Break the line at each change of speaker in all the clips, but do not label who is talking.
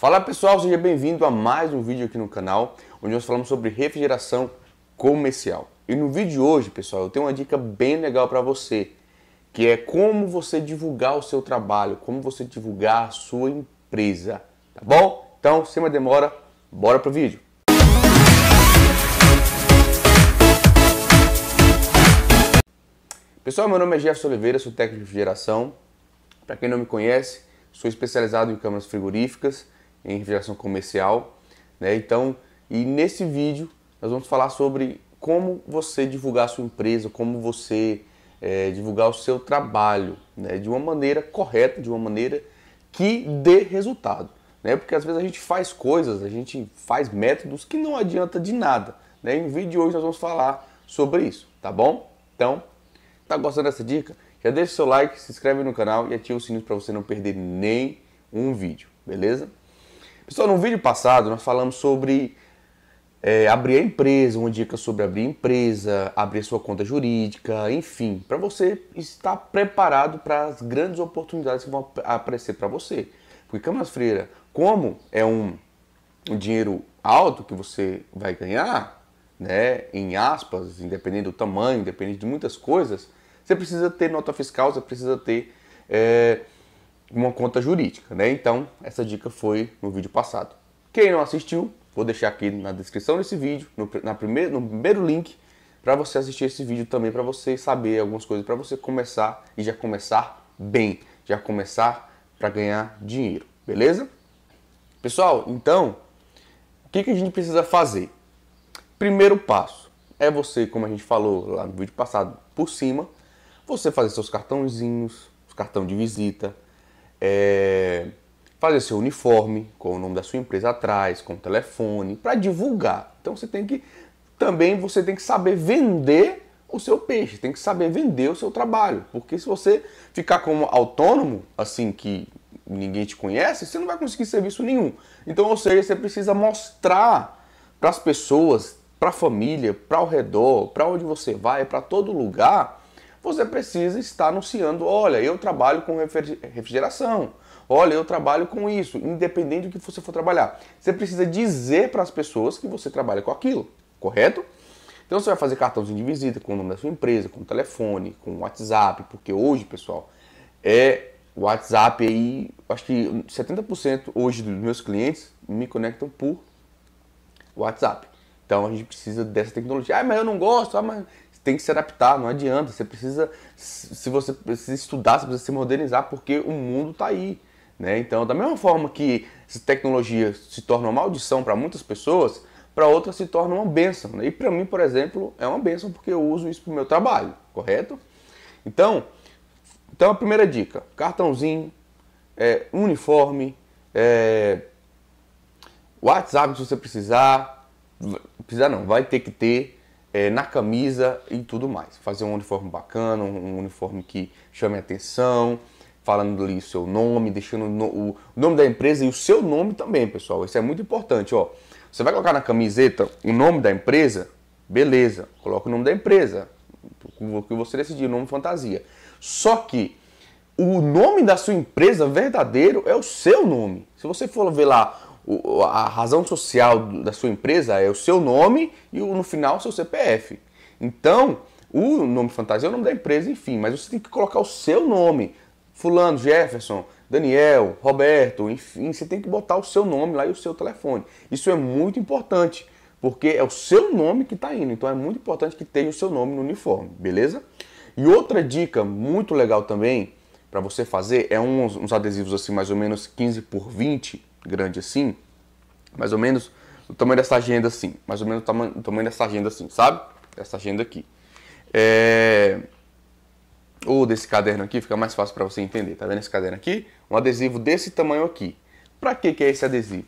Fala pessoal, seja bem-vindo a mais um vídeo aqui no canal, onde nós falamos sobre refrigeração comercial. E no vídeo de hoje, pessoal, eu tenho uma dica bem legal para você, que é como você divulgar o seu trabalho, como você divulgar a sua empresa, tá bom? Então, sem mais demora, bora pro vídeo. Pessoal, meu nome é Jefferson Oliveira, sou técnico de refrigeração. Para quem não me conhece, sou especializado em câmaras frigoríficas em refrigeração comercial, né? Então, e nesse vídeo nós vamos falar sobre como você divulgar a sua empresa, como você é, divulgar o seu trabalho, né? De uma maneira correta, de uma maneira que dê resultado, né? Porque às vezes a gente faz coisas, a gente faz métodos que não adianta de nada, né? Em vídeo de hoje nós vamos falar sobre isso, tá bom? Então, tá gostando dessa dica? Já deixa o seu like, se inscreve no canal e ativa o sininho para você não perder nem um vídeo, beleza? Pessoal, no vídeo passado nós falamos sobre é, abrir a empresa, uma dica sobre abrir empresa, abrir sua conta jurídica, enfim, para você estar preparado para as grandes oportunidades que vão aparecer para você. Porque Camas Freira, como é um, um dinheiro alto que você vai ganhar, né, em aspas, independente do tamanho, independente de muitas coisas, você precisa ter nota fiscal, você precisa ter é, uma conta jurídica, né? Então, essa dica foi no vídeo passado. Quem não assistiu, vou deixar aqui na descrição desse vídeo, no, na primeiro no primeiro link, para você assistir esse vídeo também, para você saber algumas coisas, para você começar e já começar bem, já começar para ganhar dinheiro, beleza? Pessoal, então, o que, que a gente precisa fazer? Primeiro passo é você, como a gente falou lá no vídeo passado, por cima, você fazer seus cartãozinhos, cartão de visita, é, fazer seu uniforme com o nome da sua empresa atrás, com o telefone, para divulgar. Então você tem que também você tem que saber vender o seu peixe, tem que saber vender o seu trabalho, porque se você ficar como autônomo, assim que ninguém te conhece, você não vai conseguir serviço nenhum. Então, ou seja, você precisa mostrar para as pessoas, para a família, para o redor, para onde você vai, para todo lugar, você precisa estar anunciando: olha, eu trabalho com refrigeração, olha, eu trabalho com isso, independente do que você for trabalhar. Você precisa dizer para as pessoas que você trabalha com aquilo, correto? Então você vai fazer cartãozinho de visita com o nome da sua empresa, com o telefone, com o WhatsApp, porque hoje, pessoal, é o WhatsApp aí, acho que 70% hoje dos meus clientes me conectam por WhatsApp. Então a gente precisa dessa tecnologia. Ah, mas eu não gosto. Ah, mas tem que se adaptar, não adianta. Você precisa, se você precisa estudar, você precisa se modernizar, porque o mundo está aí. Né? Então, da mesma forma que essa tecnologia se torna uma maldição para muitas pessoas, para outras se torna uma benção. Né? E para mim, por exemplo, é uma benção porque eu uso isso para o meu trabalho, correto? Então, então, a primeira dica: cartãozinho, é, uniforme, é, WhatsApp se você precisar. Precisar não, vai ter que ter é, na camisa e tudo mais. Fazer um uniforme bacana, um uniforme que chame atenção, falando ali o seu nome, deixando no, o nome da empresa e o seu nome também, pessoal. Isso é muito importante, ó. Você vai colocar na camiseta o nome da empresa, beleza, coloca o nome da empresa, o que você decidir, o nome fantasia. Só que o nome da sua empresa verdadeiro é o seu nome. Se você for ver lá a razão social da sua empresa é o seu nome e no final o seu CPF. Então, o nome fantasia é o nome da empresa, enfim, mas você tem que colocar o seu nome. Fulano, Jefferson, Daniel, Roberto, enfim, você tem que botar o seu nome lá e o seu telefone. Isso é muito importante, porque é o seu nome que está indo, então é muito importante que tenha o seu nome no uniforme, beleza? E outra dica muito legal também para você fazer é uns, uns adesivos assim mais ou menos 15 por 20 grande assim, mais ou menos o tamanho dessa agenda assim, mais ou menos o, tama o tamanho dessa agenda assim, sabe? Essa agenda aqui. É... Ou desse caderno aqui, fica mais fácil para você entender. Tá vendo esse caderno aqui? Um adesivo desse tamanho aqui. Para que, que é esse adesivo?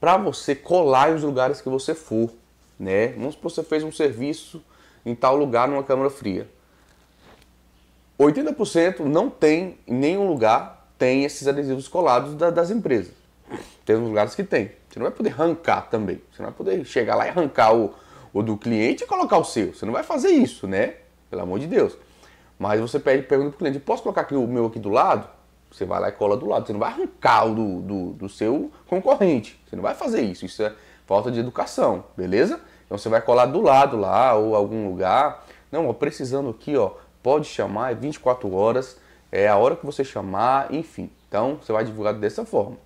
Para você colar os lugares que você for, né? Vamos supor você fez um serviço em tal lugar numa câmara fria. 80% não tem, em nenhum lugar tem esses adesivos colados da, das empresas. Tem uns lugares que tem. Você não vai poder arrancar também. Você não vai poder chegar lá e arrancar o, o do cliente e colocar o seu. Você não vai fazer isso, né? Pelo amor de Deus. Mas você pede, pergunta pro cliente, posso colocar aqui o meu aqui do lado? Você vai lá e cola do lado. Você não vai arrancar o do, do, do seu concorrente. Você não vai fazer isso. Isso é falta de educação, beleza? Então você vai colar do lado lá ou algum lugar. Não, ó, precisando aqui, ó, pode chamar, é 24 horas, é a hora que você chamar, enfim. Então você vai divulgar dessa forma.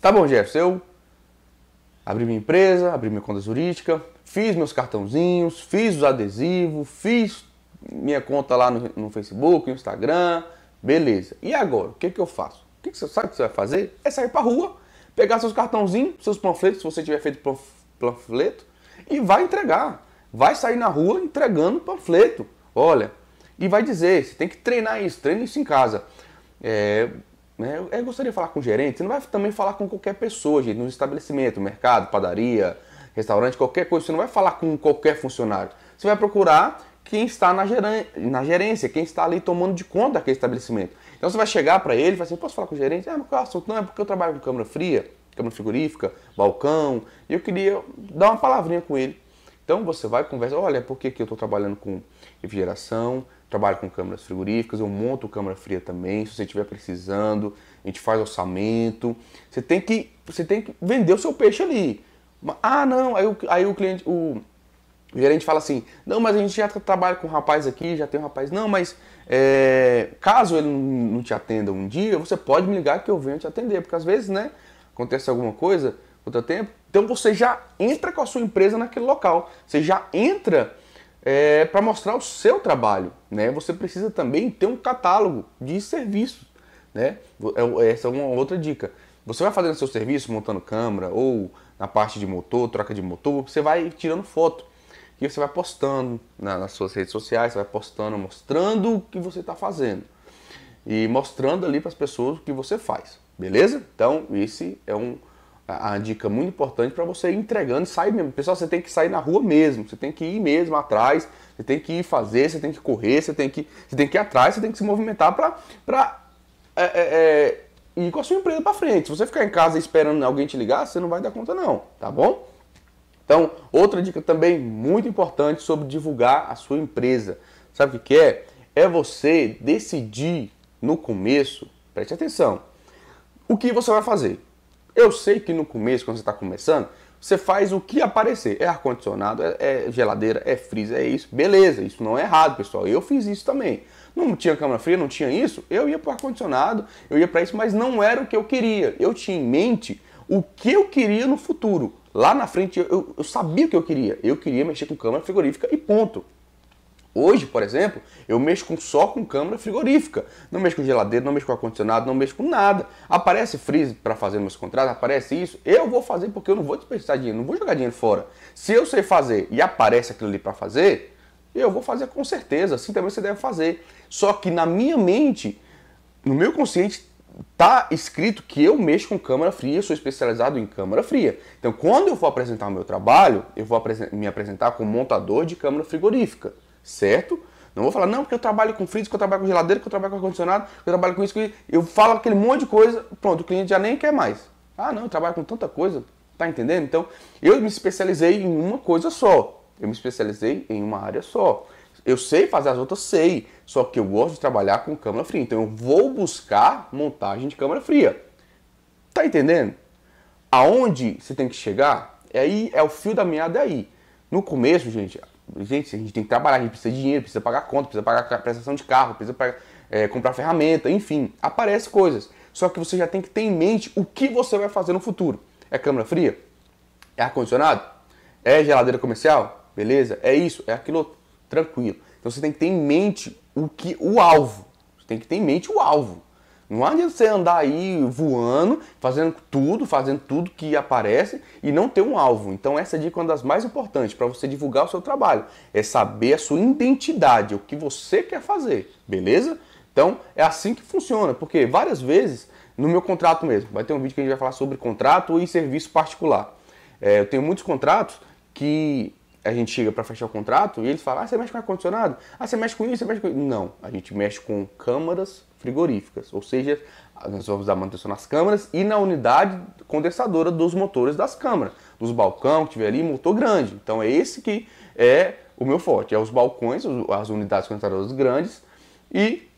Tá bom, Jefferson, eu abri minha empresa, abri minha conta jurídica, fiz meus cartãozinhos, fiz os adesivos, fiz minha conta lá no, no Facebook, no Instagram, beleza. E agora, o que, que eu faço? O que, que você sabe que você vai fazer? É sair pra rua, pegar seus cartãozinhos, seus panfletos, se você tiver feito panfleto, e vai entregar. Vai sair na rua entregando panfleto. Olha, e vai dizer, você tem que treinar isso, treine isso em casa. É, né? Eu, gostaria de falar com o gerente, você não vai também falar com qualquer pessoa, gente, no estabelecimento, mercado, padaria, restaurante, qualquer coisa, você não vai falar com qualquer funcionário. Você vai procurar quem está na, geran... na gerência, quem está ali tomando de conta aquele estabelecimento. Então você vai chegar para ele e vai assim, posso falar com o gerente? É, mas qual é o assunto? Não, é porque eu trabalho com câmera fria, câmera frigorífica, balcão, e eu queria dar uma palavrinha com ele. Então você vai conversar, olha, por que, que eu estou trabalhando com refrigeração, trabalho com câmeras frigoríficas, eu monto câmera fria também, se você estiver precisando, a gente faz orçamento. Você tem que, você tem que vender o seu peixe ali. Ah, não, aí o, aí o cliente, o, o gerente fala assim, não, mas a gente já trabalha com um rapaz aqui, já tem um rapaz. Não, mas é, caso ele não te atenda um dia, você pode me ligar que eu venho te atender, porque às vezes, né, acontece alguma coisa, outro tempo. Então você já entra com a sua empresa naquele local, você já entra é, para mostrar o seu trabalho. Né? Você precisa também ter um catálogo de serviços. Né? É, é, essa é uma outra dica. Você vai fazendo seu serviço, montando câmera ou na parte de motor, troca de motor, você vai tirando foto e você vai postando na, nas suas redes sociais, você vai postando, mostrando o que você está fazendo e mostrando ali para as pessoas o que você faz, beleza? Então, esse é um, a, dica muito importante para você ir entregando, sair mesmo. Pessoal, você tem que sair na rua mesmo, você tem que ir mesmo atrás, você tem que ir fazer, você tem que correr, você tem que, você tem que ir atrás, você tem que se movimentar para é, é, é, ir com a sua empresa para frente. Se você ficar em casa esperando alguém te ligar, você não vai dar conta não, tá bom? Então, outra dica também muito importante sobre divulgar a sua empresa. Sabe o que é? É você decidir no começo, preste atenção, o que você vai fazer. Eu sei que no começo, quando você está começando, você faz o que aparecer. É ar-condicionado, é, é, geladeira, é freezer, é isso. Beleza, isso não é errado, pessoal. Eu fiz isso também. Não tinha câmera fria, não tinha isso. Eu ia para ar-condicionado, eu ia para isso, mas não era o que eu queria. Eu tinha em mente o que eu queria no futuro. Lá na frente, eu, eu sabia o que eu queria. Eu queria mexer com câmera frigorífica e ponto. Hoje, por exemplo, eu mexo com, só com câmera frigorífica. Não mexo com geladeira, não mexo com ar-condicionado, não mexo com nada. Aparece freeze para fazer meus contratos, aparece isso. Eu vou fazer porque eu não vou desperdiçar dinheiro, não vou jogar dinheiro fora. Se eu sei fazer e aparece aquilo ali para fazer, eu vou fazer com certeza. Assim também você deve fazer. Só que na minha mente, no meu consciente, tá escrito que eu mexo com câmera fria, sou especializado em câmera fria. Então, quando eu for apresentar o meu trabalho, eu vou me apresentar como montador de câmera frigorífica certo? Não vou falar, não, porque eu trabalho com freezer, que eu trabalho com geladeira, que eu trabalho com ar-condicionado, que eu trabalho com isso, que eu falo aquele monte de coisa, pronto, o cliente já nem quer mais. Ah, não, eu trabalho com tanta coisa, tá entendendo? Então, eu me especializei em uma coisa só. Eu me especializei em uma área só. Eu sei fazer as outras, sei. Só que eu gosto de trabalhar com câmera fria. Então eu vou buscar montagem de câmera fria. Tá entendendo? Aonde você tem que chegar? É aí é o fio da meada é aí. No começo, gente, gente, a gente tem que trabalhar, a gente precisa de dinheiro, precisa pagar conta, precisa pagar prestação de carro, precisa pagar, é, comprar ferramenta, enfim, aparece coisas. Só que você já tem que ter em mente o que você vai fazer no futuro. É câmera fria? É ar-condicionado? É geladeira comercial? Beleza? É isso? É aquilo? Tranquilo. Então você tem que ter em mente o que o alvo. Você tem que ter em mente o alvo. Não adianta você andar aí voando, fazendo tudo, fazendo tudo que aparece e não ter um alvo. Então essa dica é uma das mais importantes para você divulgar o seu trabalho. É saber a sua identidade, o que você quer fazer, beleza? Então é assim que funciona, porque várias vezes no meu contrato mesmo, vai ter um vídeo que a gente vai falar sobre contrato e serviço particular. É, eu tenho muitos contratos que a gente chega para fechar o contrato e eles falam: ah, você mexe com ar-condicionado? Ah, você mexe com isso? Você mexe com isso? Não, a gente mexe com câmaras frigoríficas, ou seja, nós vamos dar manutenção nas câmaras e na unidade condensadora dos motores das câmaras, dos balcão que tiver ali, motor grande. Então é esse que é o meu forte, é os balcões, as unidades condensadoras grandes e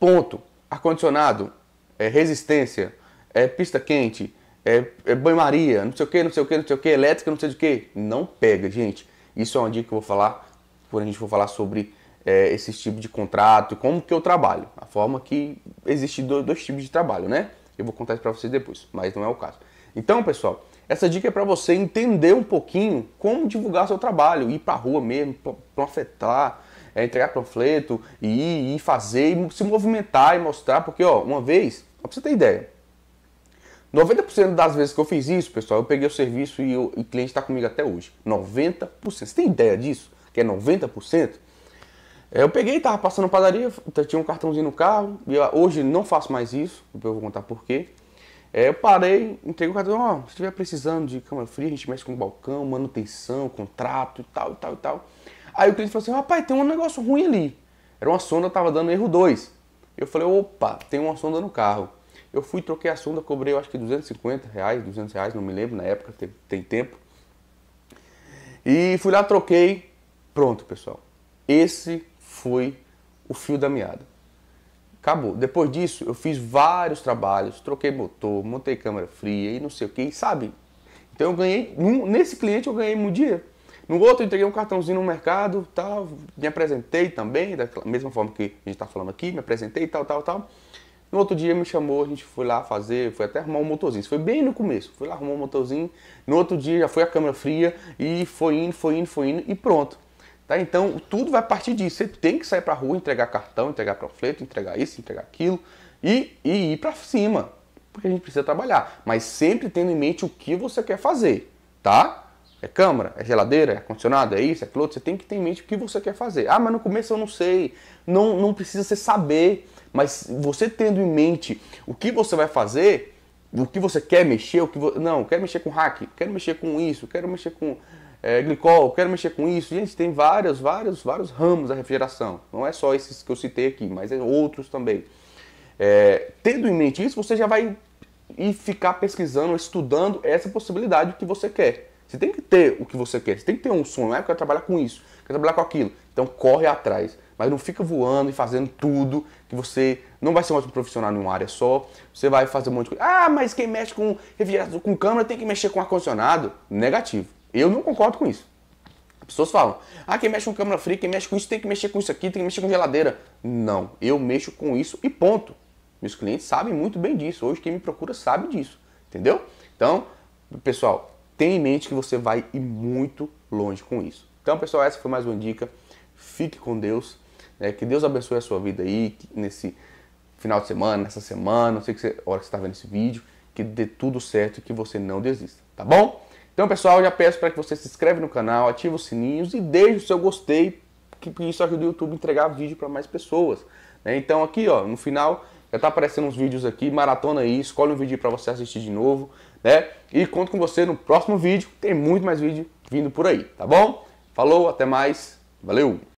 ponto. Ar-condicionado, é resistência, é pista quente, é, é banho-maria, não sei o que, não sei o que, não sei o que, elétrica, não sei o que. Não pega, gente. Isso é uma dica que eu vou falar quando a gente for falar sobre é, esse tipo de contrato, como que eu trabalho. A forma que existe dois, dois tipos de trabalho, né? Eu vou contar isso para vocês depois, mas não é o caso. Então, pessoal, essa dica é para você entender um pouquinho como divulgar seu trabalho, ir para rua mesmo, profetar, é, entregar panfleto, e ir, ir fazer, e se movimentar e mostrar, porque ó, uma vez, ó, pra você ter ideia, 90% das vezes que eu fiz isso, pessoal, eu peguei o serviço e, eu, e o cliente está comigo até hoje. 90%. Você tem ideia disso? Que é 90%? É, eu peguei, tava passando padaria, tinha um cartãozinho no carro, e eu, hoje não faço mais isso, eu vou contar porquê. É, eu parei, entreguei o cartão, ó, oh, se estiver precisando de cama fria, a gente mexe com o balcão, manutenção, contrato e tal, e tal, e tal. Aí o cliente falou assim, rapaz, tem um negócio ruim ali. Era uma sonda, tava dando erro 2. Eu falei, opa, tem uma sonda no carro. Eu fui, troquei a sonda, cobrei eu acho que 250 reais, 200 reais, não me lembro, na época tem, tem tempo. E fui lá, troquei. Pronto, pessoal. Esse foi o fio da meada. Acabou. Depois disso, eu fiz vários trabalhos, troquei motor, montei câmera fria e não sei o que, sabe? Então eu ganhei, nesse cliente eu ganhei um dia. No outro eu entreguei um cartãozinho no mercado, tal, me apresentei também, da mesma forma que a gente está falando aqui, me apresentei, tal, tal, tal. No outro dia me chamou, a gente foi lá fazer, foi até arrumar um motorzinho. Isso foi bem no começo. Fui lá arrumar um motorzinho. No outro dia já foi a câmera fria e foi indo, foi indo, foi indo e pronto. Tá? Então tudo vai partir disso. Você tem que sair pra rua, entregar cartão, entregar frete, entregar isso, entregar aquilo e, e ir pra cima. Porque a gente precisa trabalhar. Mas sempre tendo em mente o que você quer fazer, tá? É câmera, É geladeira? É condicionado É isso? É aquilo? Você tem que ter em mente o que você quer fazer. Ah, mas no começo eu não sei. Não, não precisa você saber mas você tendo em mente o que você vai fazer, o que você quer mexer, o que vo... não, quero mexer com hack, quero mexer com isso, quero mexer com é, glicol, quero mexer com isso. Gente, tem vários, vários, vários ramos da refrigeração. Não é só esses que eu citei aqui, mas é outros também. É, tendo em mente isso, você já vai e ficar pesquisando, estudando essa possibilidade que você quer. Você tem que ter o que você quer, você tem que ter um sonho, não ah, eu quero trabalhar com isso, quero trabalhar com aquilo. Então corre atrás mas não fica voando e fazendo tudo, que você não vai ser um ótimo profissional em uma área só, você vai fazer um monte de coisa. Ah, mas quem mexe com refrigeração, com câmera tem que mexer com ar-condicionado. Negativo. Eu não concordo com isso. As pessoas falam, ah, quem mexe com câmera fria, quem mexe com isso tem que mexer com isso aqui, tem que mexer com geladeira. Não, eu mexo com isso e ponto. Meus clientes sabem muito bem disso. Hoje quem me procura sabe disso, entendeu? Então, pessoal, tenha em mente que você vai ir muito longe com isso. Então, pessoal, essa foi mais uma dica. Fique com Deus. Né? Que Deus abençoe a sua vida aí, nesse final de semana, nessa semana, não sei que você, hora que você está vendo esse vídeo, que dê tudo certo e que você não desista, tá bom? Então, pessoal, já peço para que você se inscreve no canal, ative os sininhos e deixe o seu gostei, que isso ajuda o YouTube a entregar vídeo para mais pessoas. Né? Então, aqui ó, no final já tá aparecendo uns vídeos aqui, maratona aí, escolhe um vídeo para você assistir de novo, né? E conto com você no próximo vídeo, tem muito mais vídeo vindo por aí, tá bom? Falou, até mais, valeu!